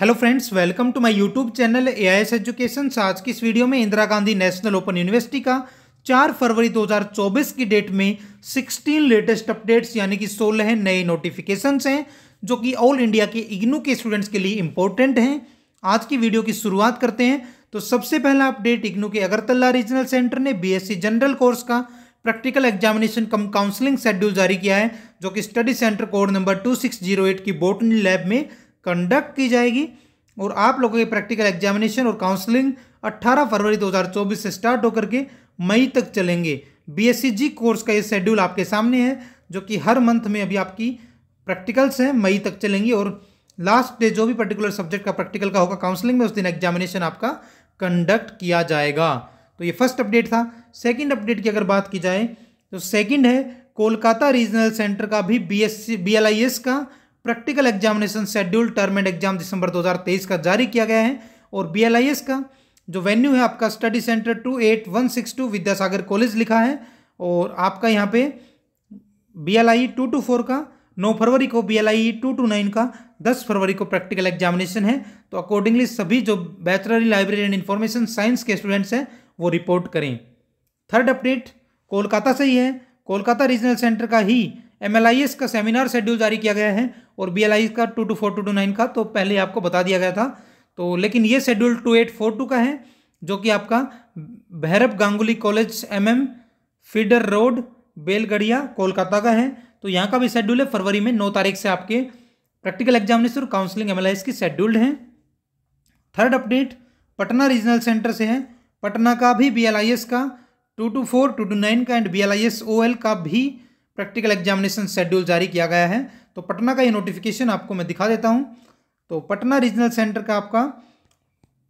hello friends welcome to my YouTube channel AIS education आज की इस वीडियो में Indira Gandhi national open university का 4 फरवरी 2024 की डेट में 16 लेटेस्ट अपडेट्स यानी कि 16 नए नोटिफिकेशंस हैं जो कि ऑल इंडिया के इग्नू के स्टूडेंट्स के लिए इंपॉर्टेंट हैं आज की वीडियो की शुरुआत करते हैं तो सबसे पहला अपडेट इग्नू के अगरतला रीजनल सेंटर ने बी जनरल कोर्स का practical examination cum counselling schedule जारी किया है जो कि study centre code number two की बोटनी लैब में कंडक्ट की जाएगी और आप लोगों के प्रैक्टिकल एग्जामिनेशन और काउंसलिंग 18 फरवरी 2024 से स्टार्ट होकर के मई तक चलेंगे बी जी कोर्स का ये शेड्यूल आपके सामने है जो कि हर मंथ में अभी आपकी प्रैक्टिकल्स हैं मई तक चलेंगी और लास्ट डे जो भी पर्टिकुलर सब्जेक्ट का प्रैक्टिकल का होगा काउंसलिंग में उस दिन एग्जामिनेशन आपका कंडक्ट किया जाएगा तो ये फर्स्ट अपडेट था सेकंड अपडेट की अगर बात की जाए तो सेकंड है कोलकाता रीजनल सेंटर का भी बी एस e, का practical examination schedule term end exam दिसंबर 2023 का जारी किया गया है और बी का जो वेन्यू है आपका study centre two eight one six two Vidyasagar college लिखा है और आपका यहाँ पे B L I two two four का नौ फरवरी को B L I two two nine का दस फरवरी को प्रैक्टिकल एग्जामिनेशन है तो अकॉर्डिंगली सभी जो bachelor library and information science के स्टूडेंट्स हैं वो रिपोर्ट करें थर्ड अपडेट कोलकाता से ही है कोलकाता रीजनल सेंटर का ही एम का सेमिनार शेड्यूल जारी किया गया है और बी एल आई का two two four two two nine का तो पहले आपको बता दिया गया था तो लेकिन ये schedule two eight four two का है जो कि आपका Bhairav Ganguly college M M feeder road Belgharia Kolkata का है तो यहाँ का भी शेड्यूल है फरवरी में नौ तारीख से आपके प्रैक्टिकल एग्जामिनेशन और काउंसलिंग एम की शेड्यूल्ड है third update Patna regional centre से है पटना का भी बी का two two four two two nine का and B L I S O L का भी प्रैक्टिकल एग्जामिनेशन शेड्यूल जारी किया गया है तो पटना का ये नोटिफिकेशन आपको मैं दिखा देता हूँ तो पटना रीजनल सेंटर का आपका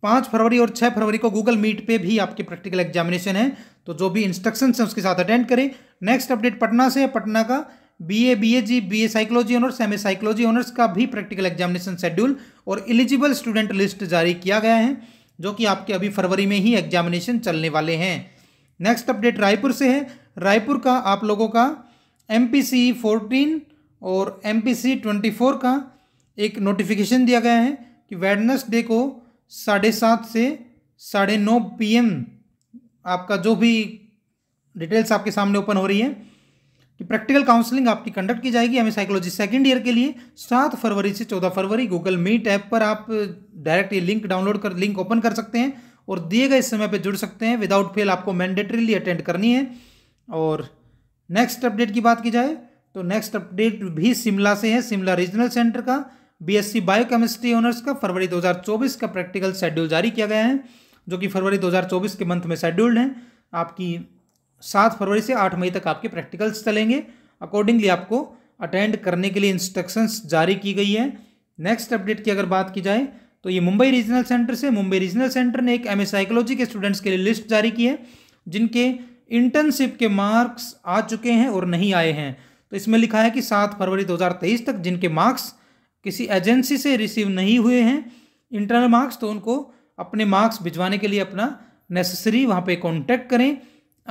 पाँच फरवरी और छः फरवरी को गूगल मीट पे भी आपके प्रैक्टिकल एग्जामिनेशन है तो जो भी इंस्ट्रक्शंस हैं उसके साथ अटेंड करें नेक्स्ट अपडेट पटना से पटना का B A B A G B A psychology honours M A psychology honours का भी प्रैक्टिकल एग्जामिनेशन शेड्यूल और एलिजिबल स्टूडेंट लिस्ट जारी किया गया है जो कि आपके अभी फरवरी में ही एग्जामिनेशन चलने वाले हैं नेक्स्ट अपडेट रायपुर से है रायपुर का आप लोगों का एम पी सी फोर्टीन और M P C twenty four का एक नोटिफिकेशन दिया गया है कि डे को साढ़े सात से साढ़े नौ पी एम आपका जो भी डिटेल्स आपके सामने ओपन हो रही है कि प्रैक्टिकल काउंसलिंग आपकी कंडक्ट की जाएगी हमें साइकोलॉजी सेकेंड ईयर के लिए सात फरवरी से चौदह फरवरी गूगल मीट ऐप पर आप डायरेक्ट ये लिंक डाउनलोड कर लिंक ओपन कर सकते हैं और दिए गए समय पर जुड़ सकते हैं विदाउट फेल आपको मैंडेटरीली अटेंड करनी है और नेक्स्ट अपडेट की बात की जाए तो नेक्स्ट अपडेट भी शिमला से है शिमला रीजनल सेंटर का बीएससी बायोकेमिस्ट्री ऑनर्स का फरवरी 2024 का प्रैक्टिकल शेड्यूल जारी किया गया है जो कि फरवरी 2024 के मंथ में शेड्यूल्ड है आपकी सात फरवरी से आठ मई तक आपके प्रैक्टिकल्स चलेंगे अकॉर्डिंगली आपको अटेंड करने के लिए इंस्ट्रक्शंस जारी की गई है नेक्स्ट अपडेट की अगर बात की जाए तो ये मुंबई रीजनल सेंटर से मुंबई रीजनल सेंटर ने एक एम साइकोलॉजी के स्टूडेंट्स के लिए लिस्ट जारी की है जिनके इंटर्नशिप के मार्क्स आ चुके हैं और नहीं आए हैं तो इसमें लिखा है कि सात फरवरी 2023 तक जिनके मार्क्स किसी एजेंसी से रिसीव नहीं हुए हैं इंटरनल मार्क्स तो उनको अपने मार्क्स भिजवाने के लिए अपना नेसेसरी वहाँ पे कांटेक्ट करें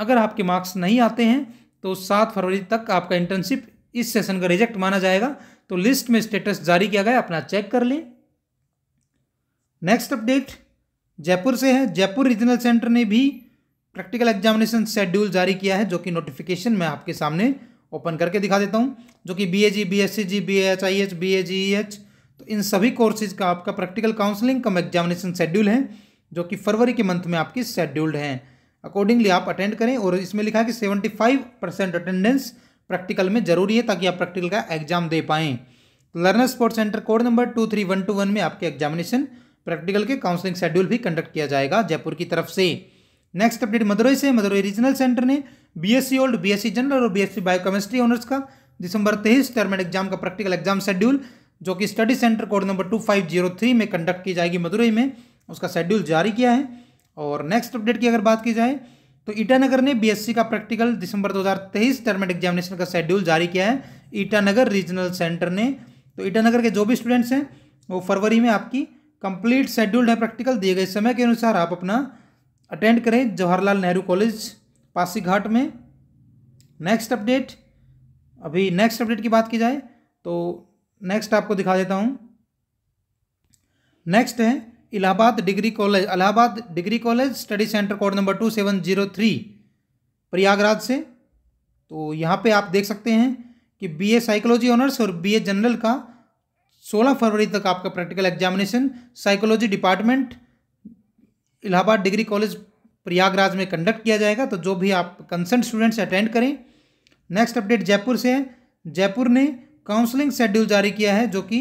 अगर आपके मार्क्स नहीं आते हैं तो सात फरवरी तक आपका इंटर्नशिप इस सेशन का रिजेक्ट माना जाएगा तो लिस्ट में स्टेटस जारी किया गया अपना चेक कर लें नेक्स्ट अपडेट जयपुर से है जयपुर रीजनल सेंटर ने भी प्रैक्टिकल एग्जामिनेशन शेड्यूल जारी किया है जो कि नोटिफिकेशन मैं आपके सामने ओपन करके दिखा देता हूँ जो कि B A G B S C G B H I H B A G E H तो इन सभी कोर्सेज का आपका practical counselling cum examination schedule है जो कि फरवरी के मंथ में आपकी शेड्यूल्ड हैं अकॉर्डिंगली आप अटेंड करें और इसमें लिखा है कि seventy five percent attendance practical में जरूरी है ताकि आप प्रैक्टिकल का एग्जाम दे पाएँ learner support centre code number two three one two one में आपके एग्जामिनेशन प्रैक्टिकल के काउंसलिंग शेड्यूल भी कंडक्ट किया जाएगा जयपुर की तरफ से नेक्स्ट अपडेट मदुरई से मदुरई रीजनल सेंटर ने बीएससी ओल्ड बीएससी जनरल और बीएससी बायोकेमिस्ट्री ऑनर्स का दिसंबर तेईस टर्मेट एग्जाम का प्रैक्टिकल एग्जाम शेड्यूल जो कि study centre code number two five zero three में कंडक्ट की जाएगी मदुरई में उसका शेड्यूल जारी किया है और नेक्स्ट अपडेट की अगर बात की जाए तो ईटानगर ने बीएससी का प्रैक्टिकल दिसंबर हज़ार तेईस टर्मेट एग्जामिनेशन का शेड्यूल जारी किया है ईटानगर रीजनल सेंटर ने तो ईटानगर के जो भी स्टूडेंट्स हैं वो फरवरी में आपकी कंप्लीट शेड्यूल्ड है प्रैक्टिकल दिए गए समय के अनुसार आप अपना अटेंड करें जवाहरलाल नेहरू कॉलेज पासीघाट में नेक्स्ट अपडेट अभी नेक्स्ट अपडेट की बात की जाए तो नेक्स्ट आपको दिखा देता हूँ नेक्स्ट है Allahabad degree college Allahabad degree college study centre code number two seven zero three Prayagraj से तो यहाँ पे आप देख सकते हैं कि बीए साइकोलॉजी ऑनर्स और बीए जनरल का 16 फरवरी तक आपका practical examination psychology department Allahabad degree college Prayagraj में कंडक्ट किया जाएगा तो जो भी आप कंसर्न स्टूडेंट्स अटेंड करें नेक्स्ट अपडेट जयपुर से है जयपुर ने काउंसलिंग शेड्यूल जारी किया है जो कि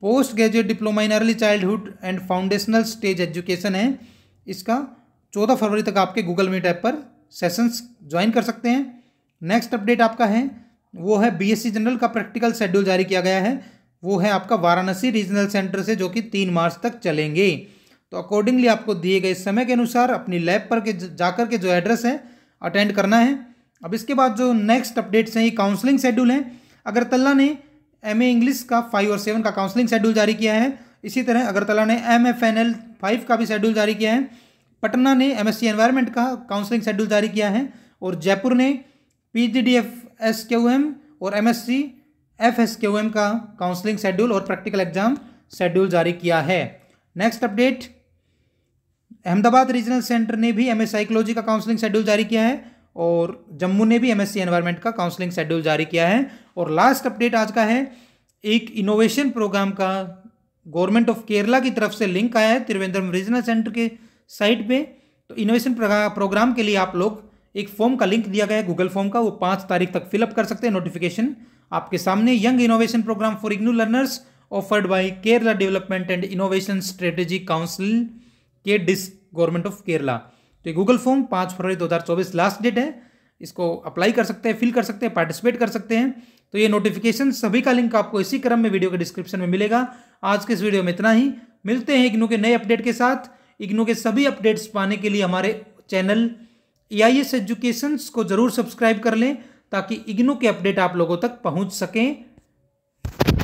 post graduate diploma in early childhood and foundational stage education है इसका चौदह फरवरी तक आपके गूगल मीट ऐप पर सेशंस ज्वाइन कर सकते हैं नेक्स्ट अपडेट आपका है वो है बीएससी जनरल का प्रैक्टिकल शेड्यूल जारी किया गया है वो है आपका वाराणसी रीजनल सेंटर से जो कि तीन मार्च तक चलेंगे अकॉर्डिंगली तो आपको दिए गए समय के अनुसार अपनी लैब पर के जाकर के जो एड्रेस है अटेंड करना है अब इसके बाद जो नेक्स्ट अपडेट्स हैं ये काउंसलिंग शेड्यूल हैं अगरतला ने एम इंग्लिश का फाइव और सेवन का काउंसलिंग शेड्यूल जारी किया है इसी तरह अगरतला ने M F N L five का भी शेड्यूल जारी किया है पटना ने एम एस सी एनवायरमेंट का काउंसलिंग शेड्यूल जारी किया है और जयपुर ने P G D F S Q M और M S C F S Q M का काउंसलिंग शेड्यूल और प्रैक्टिकल एग्जाम शेड्यूल जारी किया है next update Ahmedabad regional centre ने भी एम एस साइकोलॉजी का काउंसलिंग शेड्यूल जारी किया है और जम्मू ने भी एम एस एनवायरमेंट का काउंसलिंग शेड्यूल जारी किया है और लास्ट अपडेट आज का है एक इनोवेशन प्रोग्राम का गवर्नमेंट ऑफ केरला की तरफ से लिंक आया है त्रिवेंद्रम रीजनल सेंटर के साइट पे तो इनोवेशन प्रोग्राम के लिए आप लोग एक फॉर्म का लिंक दिया गया है गूगल फॉर्म का वो पाँच तारीख तक फिलअप कर सकते हैं नोटिफिकेशन आपके सामने young innovation programme for IGNOU learners offered by Kerala development and innovation strategy council के डिस गवर्नमेंट ऑफ केरला तो गूगल फॉर्म पाँच फरवरी 2024 लास्ट डेट है इसको अप्लाई कर सकते हैं फिल कर सकते हैं पार्टिसिपेट कर सकते हैं तो ये नोटिफिकेशन सभी का लिंक आपको इसी क्रम में वीडियो के डिस्क्रिप्शन में मिलेगा आज के इस वीडियो में इतना ही मिलते हैं इग्नू के नए अपडेट के साथ इग्नू के सभी अपडेट्स पाने के लिए हमारे channel A I S education को ज़रूर सब्सक्राइब कर लें ताकि इग्नू के अपडेट आप लोगों तक पहुंच सकें